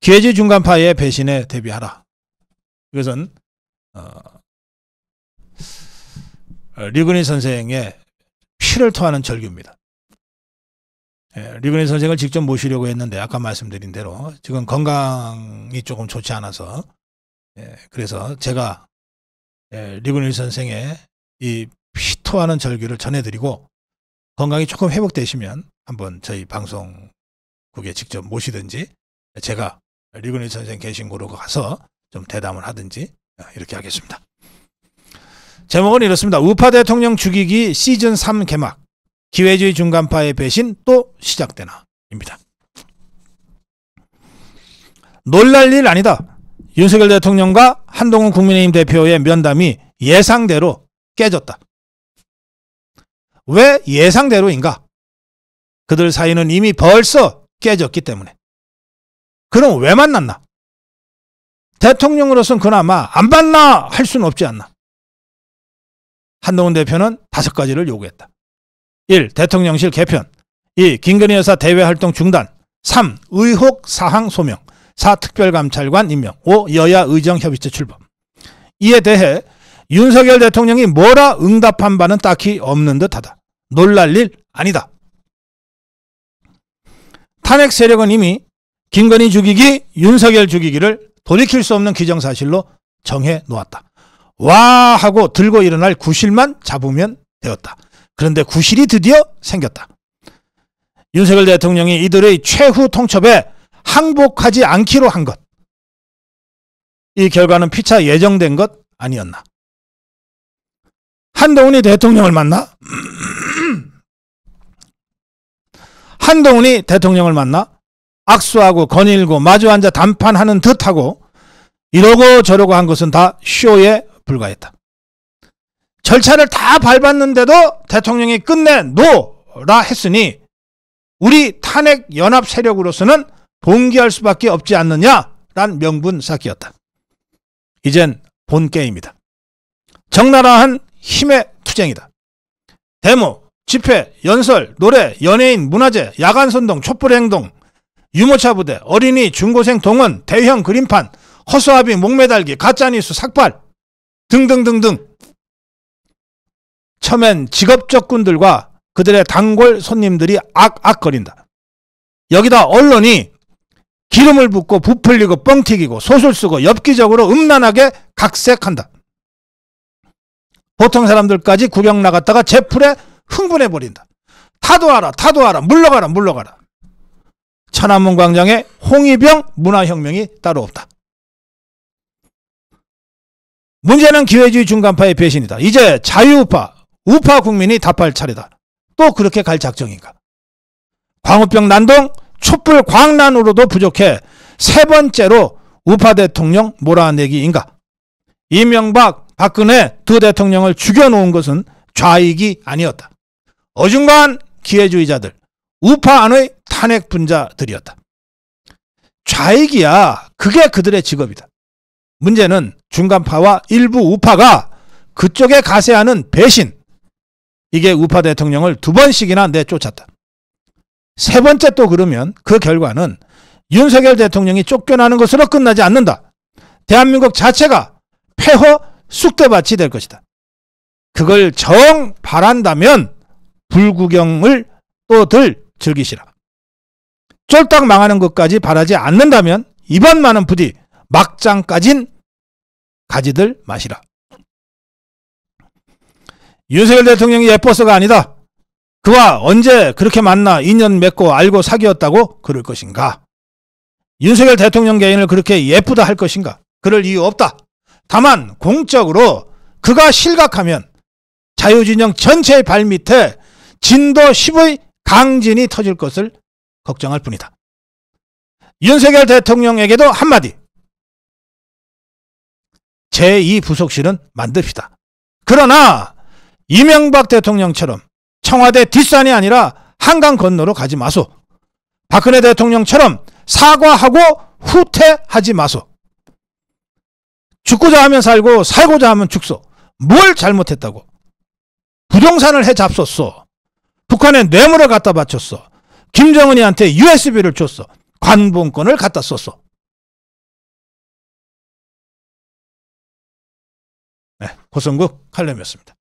개지 중간파의 배신에 대비하라. 이것은 어, 리그니 선생의 피를 토하는 절규입니다. 예, 리그니 선생을 직접 모시려고 했는데 아까 말씀드린 대로 지금 건강이 조금 좋지 않아서 예, 그래서 제가 예, 리그니 선생의 이 피토하는 절규를 전해드리고 건강이 조금 회복되시면 한번 저희 방송국에 직접 모시든지 제가 리그니 선생 계신 곳으로 가서 좀 대담을 하든지 어, 이렇게 하겠습니다. 제목은 이렇습니다. 우파 대통령 죽이기 시즌 3 개막 기회주의 중간파의 배신 또 시작되나 입니다. 놀랄 일 아니다. 윤석열 대통령과 한동훈 국민의힘 대표의 면담이 예상대로 깨졌다. 왜 예상대로인가? 그들 사이는 이미 벌써 깨졌기 때문에. 그럼 왜 만났나? 대통령으로서는 그나마 안 만나 할 수는 없지 않나. 한동훈 대표는 다섯 가지를 요구했다. 1. 대통령실 개편 2. 김건희 여사 대외 활동 중단 3. 의혹 사항 소명 4. 특별감찰관 임명 5. 여야 의정협의체 출범 이에 대해 윤석열 대통령이 뭐라 응답한 바는 딱히 없는 듯하다. 놀랄 일 아니다. 탄핵 세력은 이미 김건희 죽이기, 윤석열 죽이기를 돌이킬 수 없는 기정사실로 정해 놓았다. 와 하고 들고 일어날 구실만 잡으면 되었다. 그런데 구실이 드디어 생겼다. 윤석열 대통령이 이들의 최후 통첩에 항복하지 않기로 한 것. 이 결과는 피차 예정된 것 아니었나. 한동훈이 대통령을 만나? 한동훈이 대통령을 만나 악수하고 거닐고 마주 앉아 담판하는 듯하고 이러고 저러고 한 것은 다 쇼에 불과했다. 절차를 다 밟았는데도 대통령이 끝내 노라 했으니 우리 탄핵 연합 세력으로서는 봉기할 수밖에 없지 않느냐란 명분 쌓기였다. 이젠 본 게임이다. 적나라한 힘의 투쟁이다. 데모, 집회, 연설, 노래, 연예인, 문화재, 야간 선동, 촛불 행동, 유모차 부대, 어린이, 중고생 동원, 대형 그림판, 허수아비, 목매달기, 가짜뉴스, 삭발 등등등등 처음엔 직업적군들과 그들의 단골 손님들이 악악거린다. 여기다 언론이 기름을 붓고 부풀리고 뻥튀기고 소설 쓰고 엽기적으로 음란하게 각색한다. 보통 사람들까지 구경 나갔다가 제풀에 흥분해버린다. 타도하라 타도하라 물러가라 물러가라. 천안문 광장에 홍위병 문화혁명이 따로 없다. 문제는 기회주의 중간파의 배신이다. 이제 자유우파, 우파 국민이 답할 차례다. 또 그렇게 갈 작정인가? 광우병 난동, 촛불 광란으로도 부족해 세 번째로 우파 대통령 몰아내기인가? 이명박, 박근혜 두 대통령을 죽여놓은 것은 좌익이 아니었다. 어중간 기회주의자들, 우파 안의 탄핵 분자들이었다. 좌익이야 그게 그들의 직업이다. 문제는 중간파와 일부 우파가 그쪽에 가세하는 배신 이게 우파 대통령을 두 번씩이나 내쫓았다. 세 번째 또 그러면 그 결과는 윤석열 대통령이 쫓겨나는 것으로 끝나지 않는다. 대한민국 자체가 폐허 숙대밭이될 것이다. 그걸 정 바란다면 불구경을 또들 즐기시라. 쫄딱 망하는 것까지 바라지 않는다면 이번만은 부디 막장까진 가지들 마시라. 윤석열 대통령이 예뻐서가 아니다. 그와 언제 그렇게 만나 인연 맺고 알고 사귀었다고 그럴 것인가? 윤석열 대통령 개인을 그렇게 예쁘다 할 것인가? 그럴 이유 없다. 다만 공적으로 그가 실각하면 자유진영 전체의 발밑에 진도 10의 강진이 터질 것을 걱정할 뿐이다. 윤석열 대통령에게도 한마디. 제2부속실은 만듭시다. 그러나 이명박 대통령처럼 청와대 뒷산이 아니라 한강 건너로 가지 마소. 박근혜 대통령처럼 사과하고 후퇴하지 마소. 죽고자 하면 살고 살고자 하면 죽소. 뭘 잘못했다고. 부동산을 해 잡소소. 북한에 뇌물을 갖다 바쳤어. 김정은이한테 USB를 줬어. 관본권을 갖다 썼어. 네, 고성국 칼럼이었습니다.